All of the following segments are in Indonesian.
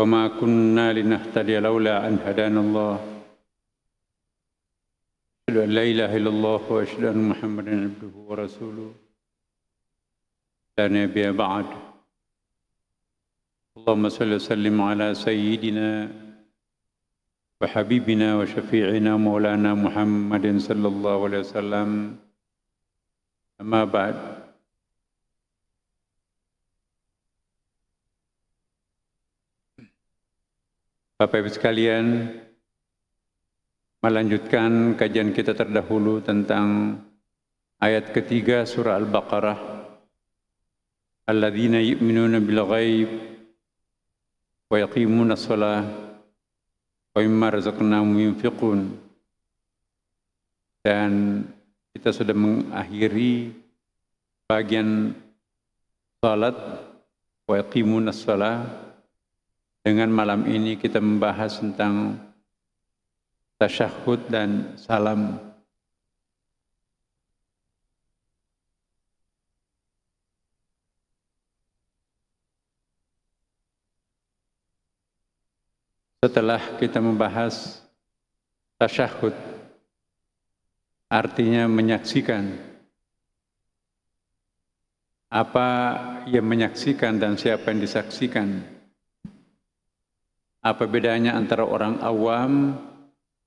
وما كنا لنهتدي لولا أن هدانا الله أشهد أن لا إله إلا الله وأشهد أن محمدا عبده ورسوله لا نبي بعد اللهم صل وسلم على سيدنا وحبيبنا وشفيعنا مولانا محمد صلى الله عليه وسلم أما بعد Bapak Ibu sekalian, melanjutkan kajian kita terdahulu tentang ayat ketiga surah Al-Baqarah. Alladzina yu'minuna bil ghaib wa yaqimuna shalah wa mimma razaqnahum yunfiqun. Dan kita sudah mengakhiri bagian salat wa yaqimuna shalah dengan malam ini kita membahas tentang tasyahud dan salam. Setelah kita membahas tasyahud, artinya menyaksikan apa yang menyaksikan dan siapa yang disaksikan. Apa bedanya antara orang awam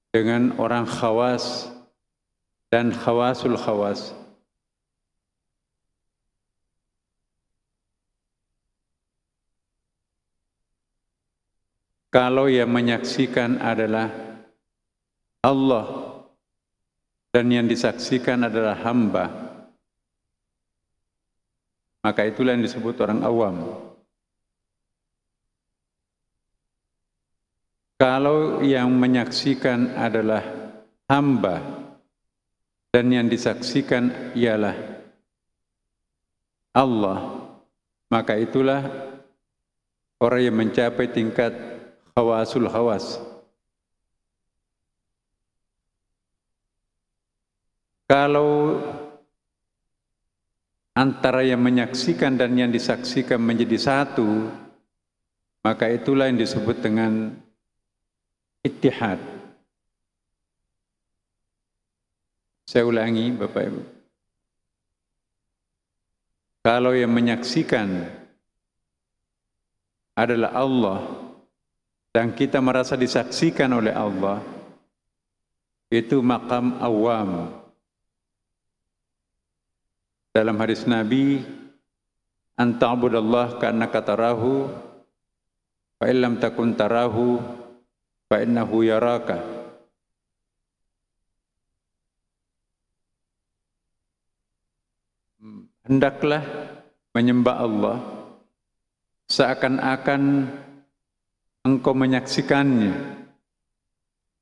dengan orang khawas dan khawasul khawas? Kalau yang menyaksikan adalah Allah dan yang disaksikan adalah hamba, maka itulah yang disebut orang awam. Kalau yang menyaksikan adalah hamba dan yang disaksikan ialah Allah, maka itulah orang yang mencapai tingkat khawasul khawas. Kalau antara yang menyaksikan dan yang disaksikan menjadi satu, maka itulah yang disebut dengan ittihad. Saya ulangi Bapak Ibu. Kalau yang menyaksikan adalah Allah dan kita merasa disaksikan oleh Allah, itu makam awam. Dalam hadis Nabi, Anta'budallah karena katarahu, fa'illam takun tarahu, fa innahu yaraka hmm. hendaklah menyembah Allah seakan-akan engkau menyaksikannya.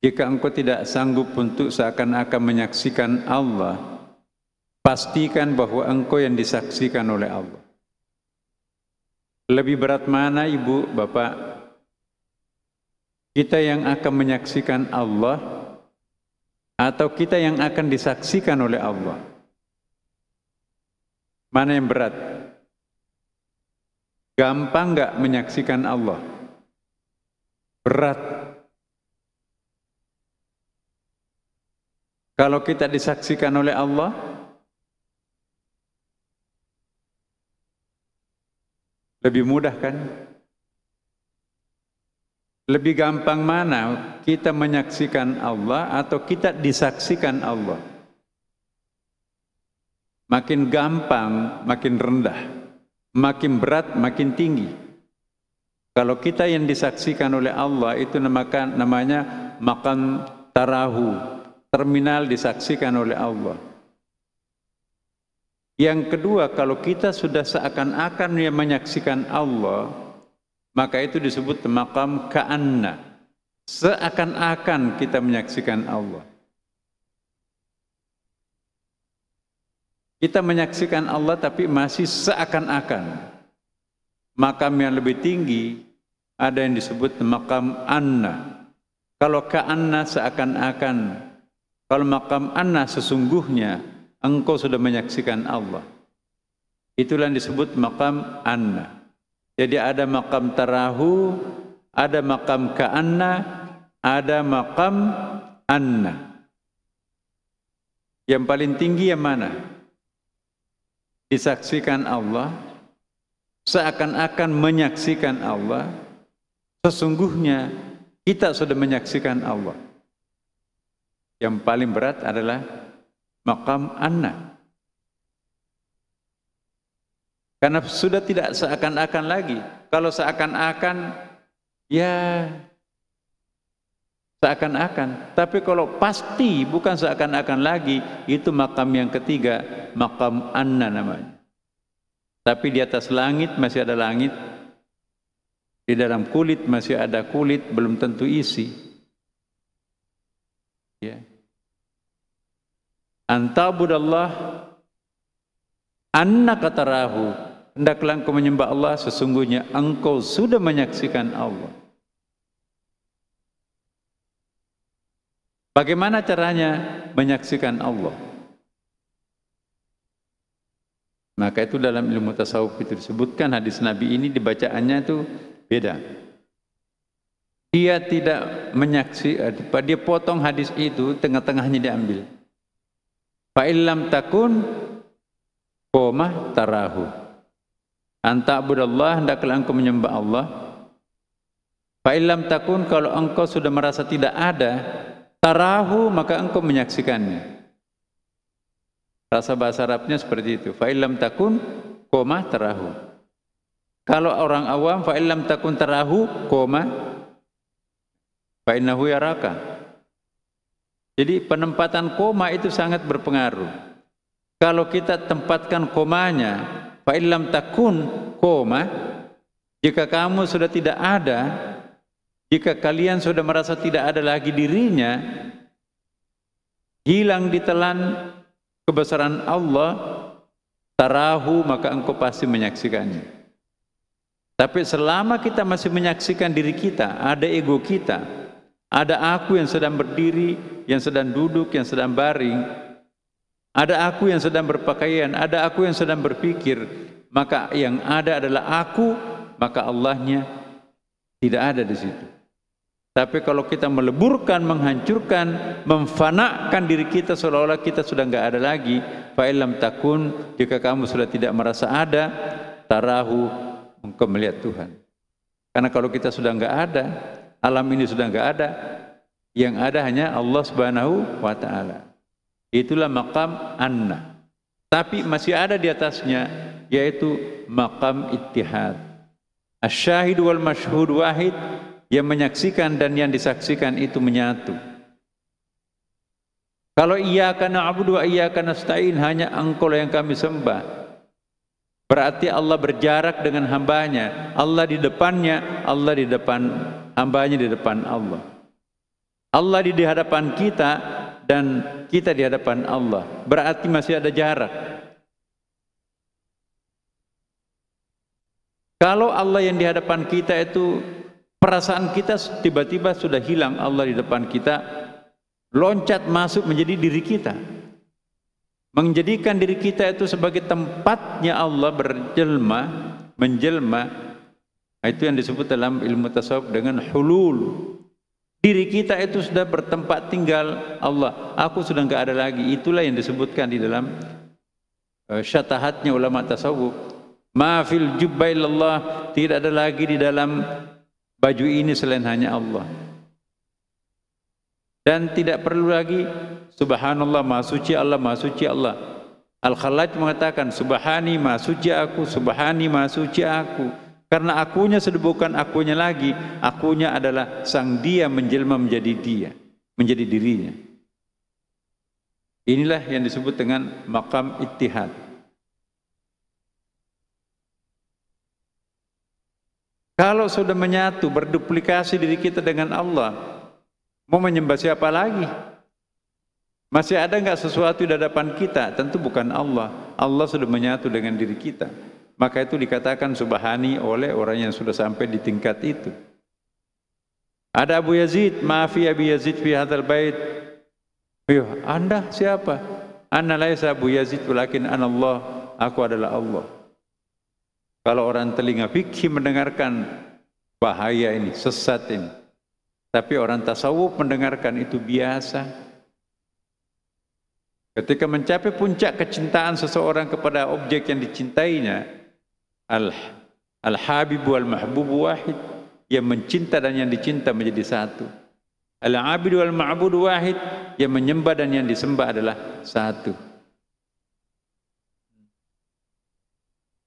Jika engkau tidak sanggup untuk seakan-akan menyaksikan Allah, pastikan bahwa engkau yang disaksikan oleh Allah. Lebih berat mana ibu, bapak, kita yang akan menyaksikan Allah atau kita yang akan disaksikan oleh Allah? Mana yang berat? Gampang nggak menyaksikan Allah? Berat. Kalau kita disaksikan oleh Allah, lebih mudah kan? Lebih gampang mana kita menyaksikan Allah atau kita disaksikan Allah? Makin gampang, makin rendah. Makin berat, makin tinggi. Kalau kita yang disaksikan oleh Allah itu namakan, namanya makan tarahu. Terminal disaksikan oleh Allah. Yang kedua, kalau kita sudah seakan-akan menyaksikan Allah, maka itu disebut makam ka'anna. Seakan-akan kita menyaksikan Allah. Kita menyaksikan Allah tapi masih seakan-akan. Makam yang lebih tinggi ada yang disebut makam anna. Kalau ka'anna seakan-akan. Kalau makam anna sesungguhnya engkau sudah menyaksikan Allah. Itulah yang disebut makam anna. Jadi ada makam tarahu, ada makam ka'anna, ada makam anna. Yang paling tinggi yang mana? Disaksikan Allah, seakan-akan menyaksikan Allah, sesungguhnya kita sudah menyaksikan Allah. Yang paling berat adalah makam Anna. Karena sudah tidak seakan-akan lagi. Kalau seakan-akan, ya seakan-akan. Tapi kalau pasti bukan seakan-akan lagi, itu makam yang ketiga, makam Anna namanya. Tapi di atas langit masih ada langit, di dalam kulit masih ada kulit, belum tentu isi. Ya. Antabudallah anna katarahu Hendaklah engkau menyembah Allah sesungguhnya engkau sudah menyaksikan Allah. Bagaimana caranya menyaksikan Allah? Maka itu dalam ilmu tasawuf itu disebutkan hadis Nabi ini dibacaannya itu beda. Dia tidak menyaksi, eh, dia potong hadis itu tengah-tengahnya diambil. Fa'ilam takun koma tarahu. Anta budallah hendaklah engkau menyembah Allah. Failam takun kalau engkau sudah merasa tidak ada, tarahu maka engkau menyaksikannya. Rasa bahasa Arabnya seperti itu. Failam takun koma tarahu. Kalau orang awam failam takun tarahu koma fa yaraka. Jadi penempatan koma itu sangat berpengaruh. Kalau kita tempatkan komanya fa illam takun koma jika kamu sudah tidak ada jika kalian sudah merasa tidak ada lagi dirinya hilang ditelan kebesaran Allah tarahu maka engkau pasti menyaksikannya tapi selama kita masih menyaksikan diri kita ada ego kita ada aku yang sedang berdiri yang sedang duduk yang sedang baring ada aku yang sedang berpakaian, ada aku yang sedang berpikir, maka yang ada adalah aku, maka Allahnya tidak ada di situ. Tapi kalau kita meleburkan, menghancurkan, memfanakan diri kita seolah-olah kita sudah nggak ada lagi, fa'ilam takun, jika kamu sudah tidak merasa ada, tarahu, engkau melihat Tuhan. Karena kalau kita sudah nggak ada, alam ini sudah nggak ada, yang ada hanya Allah Subhanahu wa taala. Itulah makam anna. Tapi masih ada di atasnya yaitu makam ittihad. Asyahid wal mashhud wahid yang menyaksikan dan yang disaksikan itu menyatu. Kalau ia karena abdu wa iya karena stain hanya engkau yang kami sembah. Berarti Allah berjarak dengan hambanya. Allah di depannya, Allah di depan hambanya di depan Allah. Allah di hadapan kita dan kita di hadapan Allah. Berarti masih ada jarak. Kalau Allah yang di hadapan kita itu perasaan kita tiba-tiba sudah hilang Allah di depan kita, loncat masuk menjadi diri kita. Menjadikan diri kita itu sebagai tempatnya Allah berjelma, menjelma. Itu yang disebut dalam ilmu tasawuf dengan hulul diri kita itu sudah bertempat tinggal Allah. Aku sudah enggak ada lagi. Itulah yang disebutkan di dalam eh, syatahatnya ulama tasawuf. Ma fil Allah. tidak ada lagi di dalam baju ini selain hanya Allah. Dan tidak perlu lagi subhanallah, maha suci Allah, maha suci Allah. Al-Khalaj mengatakan subhani maha suci aku, subhani maha suci aku. Karena akunya sudah bukan akunya lagi, akunya adalah sang dia menjelma menjadi dia, menjadi dirinya. Inilah yang disebut dengan makam ittihad. Kalau sudah menyatu, berduplikasi diri kita dengan Allah, mau menyembah siapa lagi? Masih ada nggak sesuatu di hadapan kita? Tentu bukan Allah. Allah sudah menyatu dengan diri kita. Maka itu dikatakan subhani oleh orang yang sudah sampai di tingkat itu. Ada Abu Yazid, maafi Abu Yazid fi hadzal bait. Yo, anda siapa? Ana laisa Abu Yazid walakin ana Allah. Aku adalah Allah. Kalau orang telinga fikih mendengarkan bahaya ini, sesat ini. Tapi orang tasawuf mendengarkan itu biasa. Ketika mencapai puncak kecintaan seseorang kepada objek yang dicintainya, al al habib wal mahbub wahid yang mencinta dan yang dicinta menjadi satu al abid wal ma'bud wahid yang menyembah dan yang disembah adalah satu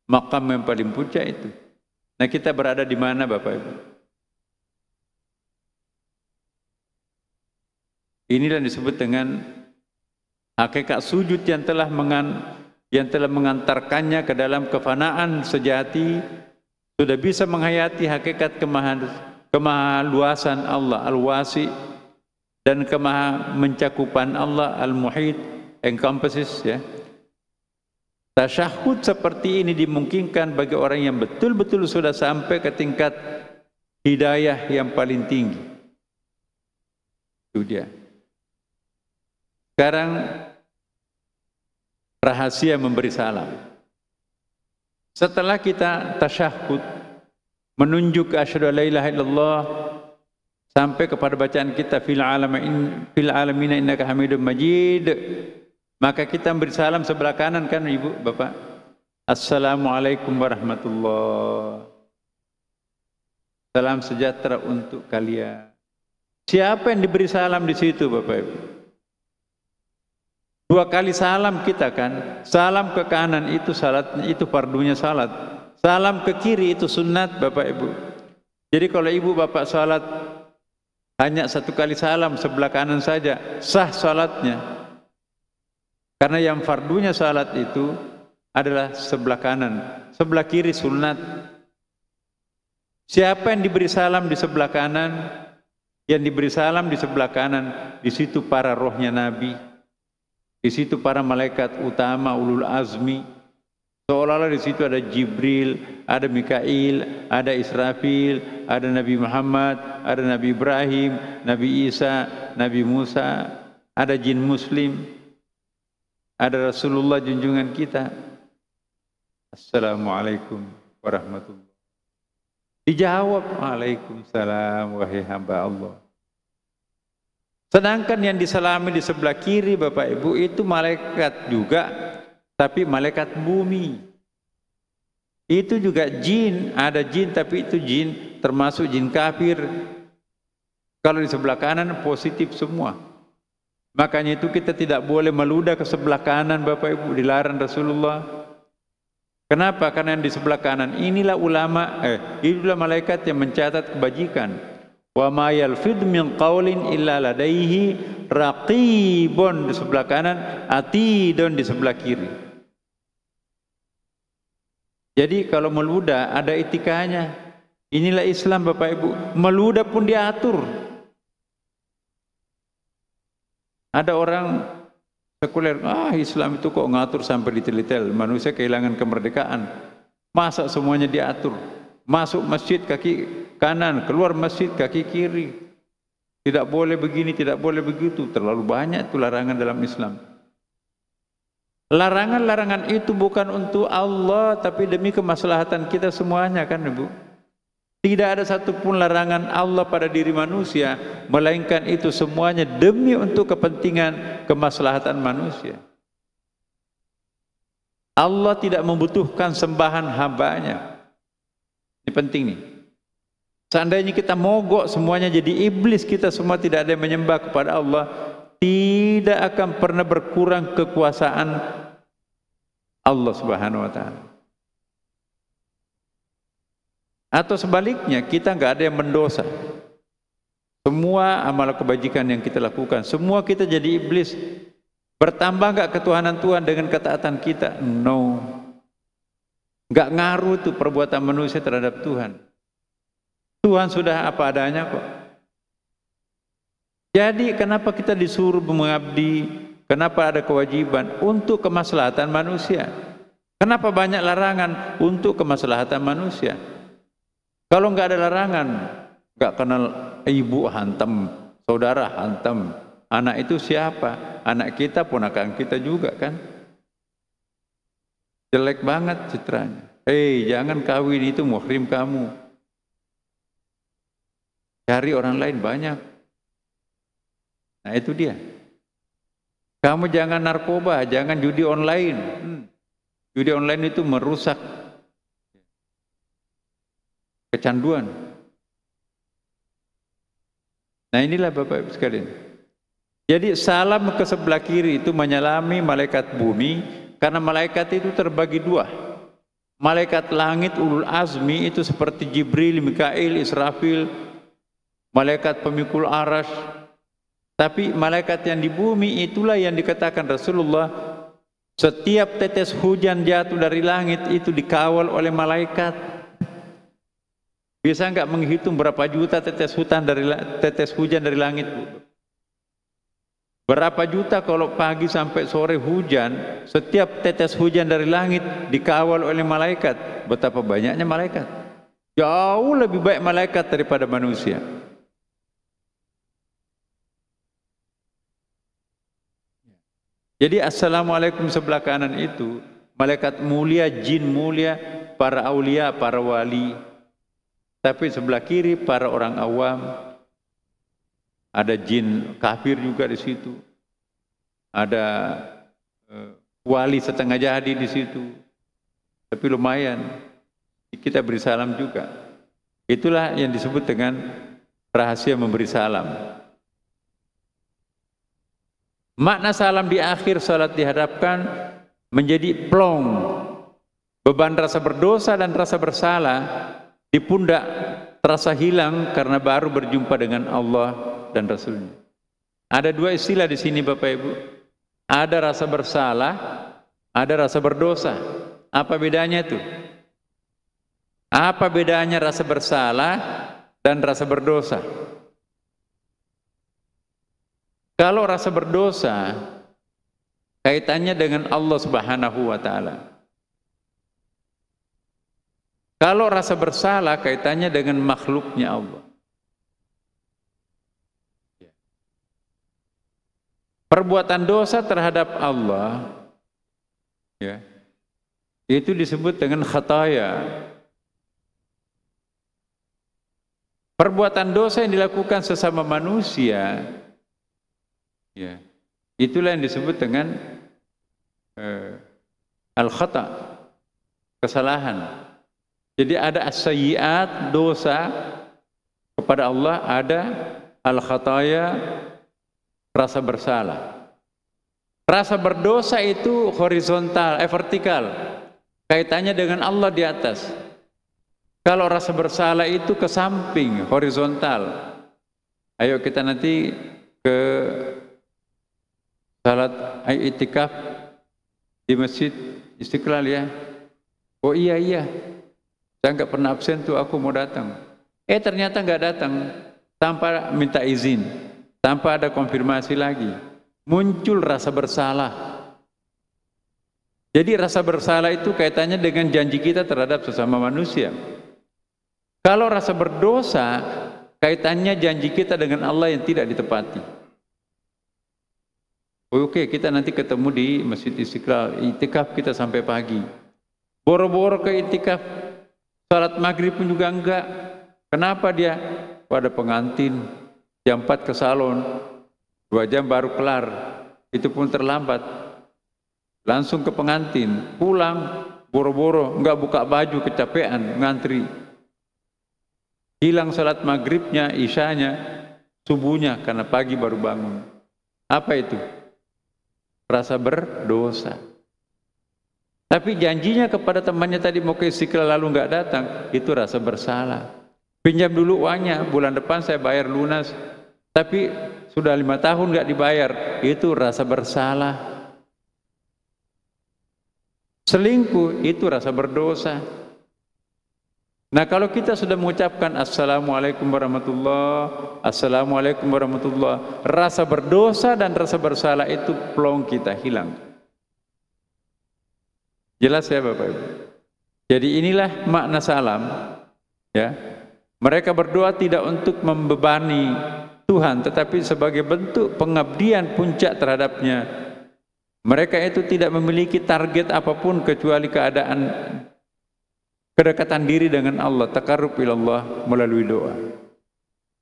makam yang paling puncak itu nah kita berada di mana Bapak Ibu inilah disebut dengan hakikat sujud yang telah mengan yang telah mengantarkannya ke dalam kefanaan sejati sudah bisa menghayati hakikat kemahan, kemahaluasan Allah al-wasi dan kemaha mencakupan Allah al-muhit encompasses ya tasyahud seperti ini dimungkinkan bagi orang yang betul-betul sudah sampai ke tingkat hidayah yang paling tinggi itu dia sekarang rahasia memberi salam. Setelah kita tasyahud, menunjuk asyhadu alla ilaha illallah sampai kepada bacaan kita fil alamin fil alamina innaka hamidum majid maka kita memberi salam sebelah kanan kan Ibu Bapak Assalamualaikum warahmatullahi Salam sejahtera untuk kalian. Siapa yang diberi salam di situ Bapak Ibu? Dua kali salam kita kan, salam ke kanan itu salat itu fardunya salat. Salam ke kiri itu sunat Bapak Ibu. Jadi kalau Ibu Bapak salat hanya satu kali salam sebelah kanan saja, sah salatnya. Karena yang fardunya salat itu adalah sebelah kanan, sebelah kiri sunat. Siapa yang diberi salam di sebelah kanan, yang diberi salam di sebelah kanan, di situ para rohnya Nabi. Di situ para malaikat utama ulul azmi. Seolah-olah di situ ada Jibril, ada Mikail, ada Israfil, ada Nabi Muhammad, ada Nabi Ibrahim, Nabi Isa, Nabi Musa, ada jin muslim, ada Rasulullah junjungan kita. Assalamualaikum warahmatullahi Dijawab, Waalaikumsalam, wahai hamba Allah. Sedangkan yang disalami di sebelah kiri Bapak Ibu itu malaikat juga tapi malaikat bumi. Itu juga jin, ada jin tapi itu jin termasuk jin kafir. Kalau di sebelah kanan positif semua. Makanya itu kita tidak boleh meludah ke sebelah kanan Bapak Ibu dilarang Rasulullah. Kenapa? Karena yang di sebelah kanan inilah ulama eh inilah malaikat yang mencatat kebajikan. Wa ma yalfid min qawlin illa ladaihi raqibun di sebelah kanan, atidun di sebelah kiri. Jadi kalau meluda ada etikanya. Inilah Islam Bapak Ibu. Meluda pun diatur. Ada orang sekuler, ah Islam itu kok ngatur sampai detail-detail. Manusia kehilangan kemerdekaan. Masa semuanya diatur. Masuk masjid kaki kanan, keluar masjid, kaki kiri. Tidak boleh begini, tidak boleh begitu. Terlalu banyak itu larangan dalam Islam. Larangan-larangan itu bukan untuk Allah, tapi demi kemaslahatan kita semuanya kan Ibu? Tidak ada satupun larangan Allah pada diri manusia, melainkan itu semuanya demi untuk kepentingan kemaslahatan manusia. Allah tidak membutuhkan sembahan hambanya. Ini penting nih. Seandainya kita mogok semuanya jadi iblis, kita semua tidak ada yang menyembah kepada Allah, tidak akan pernah berkurang kekuasaan Allah Subhanahu wa taala. Atau sebaliknya, kita nggak ada yang mendosa. Semua amal kebajikan yang kita lakukan, semua kita jadi iblis. Bertambah nggak ketuhanan Tuhan dengan ketaatan kita? No. Nggak ngaruh tuh perbuatan manusia terhadap Tuhan. Tuhan sudah apa adanya kok. Jadi kenapa kita disuruh mengabdi? Kenapa ada kewajiban untuk kemaslahatan manusia? Kenapa banyak larangan untuk kemaslahatan manusia? Kalau nggak ada larangan, nggak kenal ibu hantam, saudara hantam, anak itu siapa? Anak kita ponakan kita juga kan? Jelek banget citranya. Eh, jangan kawin itu muhrim kamu. Cari orang lain banyak. Nah itu dia. Kamu jangan narkoba, jangan judi online. Hmm. Judi online itu merusak kecanduan. Nah inilah Bapak Ibu sekalian. Jadi salam ke sebelah kiri itu menyelami malaikat bumi karena malaikat itu terbagi dua. Malaikat langit ulul azmi itu seperti Jibril, Mikail, Israfil, malaikat pemikul aras. Tapi malaikat yang di bumi itulah yang dikatakan Rasulullah setiap tetes hujan jatuh dari langit itu dikawal oleh malaikat. Bisa nggak menghitung berapa juta tetes hutan dari tetes hujan dari langit? Berapa juta kalau pagi sampai sore hujan, setiap tetes hujan dari langit dikawal oleh malaikat. Betapa banyaknya malaikat. Jauh lebih baik malaikat daripada manusia. Jadi assalamualaikum sebelah kanan itu malaikat mulia, jin mulia, para aulia, para wali. Tapi sebelah kiri para orang awam. Ada jin kafir juga di situ. Ada eh, wali setengah jadi di situ. Tapi lumayan. Kita beri salam juga. Itulah yang disebut dengan rahasia memberi salam. Makna salam di akhir salat dihadapkan menjadi plong. Beban rasa berdosa dan rasa bersalah di pundak terasa hilang karena baru berjumpa dengan Allah dan Rasulnya. Ada dua istilah di sini Bapak Ibu. Ada rasa bersalah, ada rasa berdosa. Apa bedanya itu? Apa bedanya rasa bersalah dan rasa berdosa? Kalau rasa berdosa kaitannya dengan Allah Subhanahu wa taala. Kalau rasa bersalah kaitannya dengan makhluknya Allah. Perbuatan dosa terhadap Allah ya, itu disebut dengan khataya. Perbuatan dosa yang dilakukan sesama manusia Ya. Itulah yang disebut dengan eh, al-khata, kesalahan. Jadi ada as dosa kepada Allah, ada al-khataya, rasa bersalah. Rasa berdosa itu horizontal, eh vertikal. Kaitannya dengan Allah di atas. Kalau rasa bersalah itu ke samping, horizontal. Ayo kita nanti ke salat itikaf di masjid Istiqlal ya. Oh iya iya. Saya nggak pernah absen tuh aku mau datang. Eh ternyata nggak datang tanpa minta izin, tanpa ada konfirmasi lagi. Muncul rasa bersalah. Jadi rasa bersalah itu kaitannya dengan janji kita terhadap sesama manusia. Kalau rasa berdosa, kaitannya janji kita dengan Allah yang tidak ditepati. Oh, Oke, kita nanti ketemu di Masjid Istiqlal. Itikaf kita sampai pagi. Boro-boro ke itikaf. Salat maghrib pun juga enggak. Kenapa dia? Pada pengantin. Jam 4 ke salon. Dua jam baru kelar. Itu pun terlambat. Langsung ke pengantin. Pulang. Boro-boro. Enggak buka baju. Kecapean. Ngantri. Hilang salat maghribnya, isyanya, subuhnya. Karena pagi baru bangun. Apa itu? rasa berdosa. Tapi janjinya kepada temannya tadi mau ke istiqlal lalu nggak datang, itu rasa bersalah. Pinjam dulu uangnya, bulan depan saya bayar lunas. Tapi sudah lima tahun nggak dibayar, itu rasa bersalah. Selingkuh itu rasa berdosa. Nah kalau kita sudah mengucapkan Assalamualaikum warahmatullahi Assalamualaikum warahmatullahi Rasa berdosa dan rasa bersalah itu plong kita hilang Jelas ya Bapak Ibu Jadi inilah makna salam ya. Mereka berdoa tidak untuk membebani Tuhan Tetapi sebagai bentuk pengabdian puncak terhadapnya Mereka itu tidak memiliki target apapun kecuali keadaan Kedekatan diri dengan Allah, takarrub ilallah melalui doa.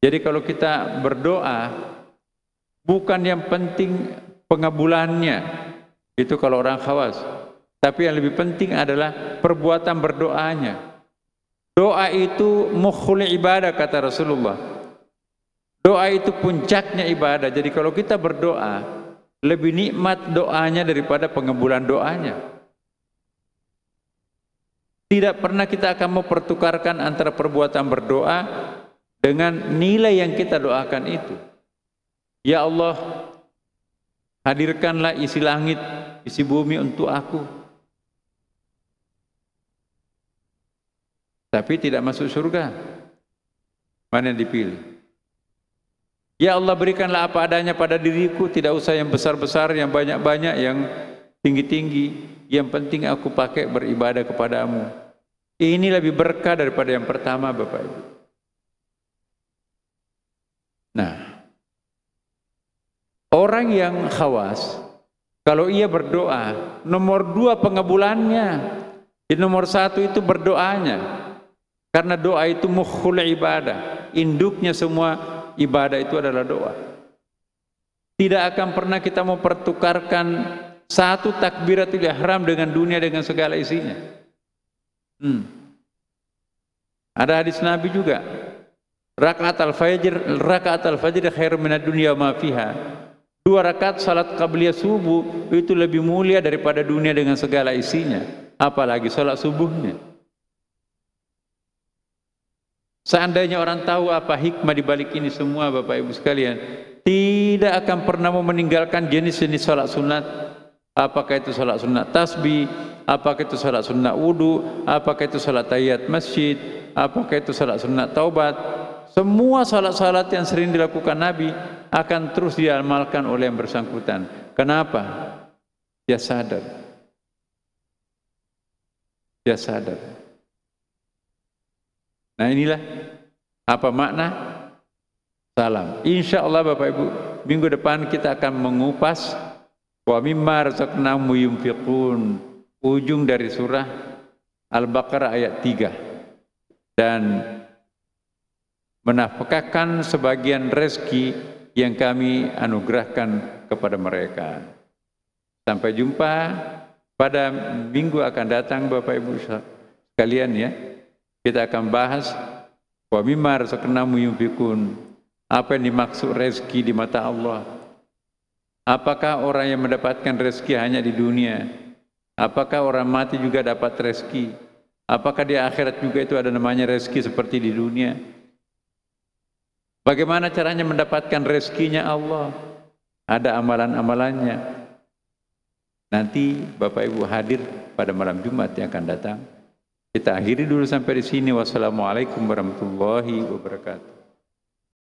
Jadi kalau kita berdoa, bukan yang penting pengabulannya. Itu kalau orang khawas. Tapi yang lebih penting adalah perbuatan berdoanya. Doa itu mukhul ibadah kata Rasulullah. Doa itu puncaknya ibadah. Jadi kalau kita berdoa, lebih nikmat doanya daripada pengabulan doanya. Tidak pernah kita akan mempertukarkan antara perbuatan berdoa dengan nilai yang kita doakan itu. Ya Allah, hadirkanlah isi langit, isi bumi untuk aku. Tapi tidak masuk surga. Mana yang dipilih? Ya Allah berikanlah apa adanya pada diriku, tidak usah yang besar-besar, yang banyak-banyak, yang tinggi-tinggi. Yang penting aku pakai beribadah kepadamu. Ini lebih berkah daripada yang pertama Bapak Ibu. Nah, orang yang khawas, kalau ia berdoa, nomor dua pengabulannya, pengebulannya, nomor satu itu berdoanya. Karena doa itu mukhul ibadah. Induknya semua ibadah itu adalah doa. Tidak akan pernah kita mau pertukarkan satu takbiratul ihram dengan dunia dengan segala isinya. Hmm. Ada hadis Nabi juga. Rakaat al-fajr, rakaat al-fajr khair minad dunya ma fiha. Dua rakaat salat qabliyah subuh itu lebih mulia daripada dunia dengan segala isinya, apalagi salat subuhnya. Seandainya orang tahu apa hikmah di balik ini semua Bapak Ibu sekalian, tidak akan pernah mau meninggalkan jenis-jenis salat sunat Apakah itu salat sunnah tasbih? Apakah itu salat sunnah wudu? Apakah itu salat ayat masjid? Apakah itu salat sunnah taubat? Semua salat-salat yang sering dilakukan Nabi akan terus diamalkan oleh yang bersangkutan. Kenapa? Dia sadar. Dia sadar. Nah inilah apa makna salam. Insya Allah Bapak Ibu, minggu depan kita akan mengupas Wa mimma razaqnahu yunfiqun. Ujung dari surah Al-Baqarah ayat 3. Dan menafkahkan sebagian rezeki yang kami anugerahkan kepada mereka. Sampai jumpa pada minggu akan datang Bapak Ibu sekalian ya. Kita akan bahas wa mimma razaqnahu yunfiqun. Apa yang dimaksud rezeki di mata Allah? Apakah orang yang mendapatkan rezeki hanya di dunia? Apakah orang mati juga dapat rezeki? Apakah di akhirat juga itu ada namanya rezeki seperti di dunia? Bagaimana caranya mendapatkan rezekinya Allah? Ada amalan-amalannya. Nanti Bapak Ibu hadir pada malam Jumat yang akan datang. Kita akhiri dulu sampai di sini. Wassalamualaikum warahmatullahi wabarakatuh.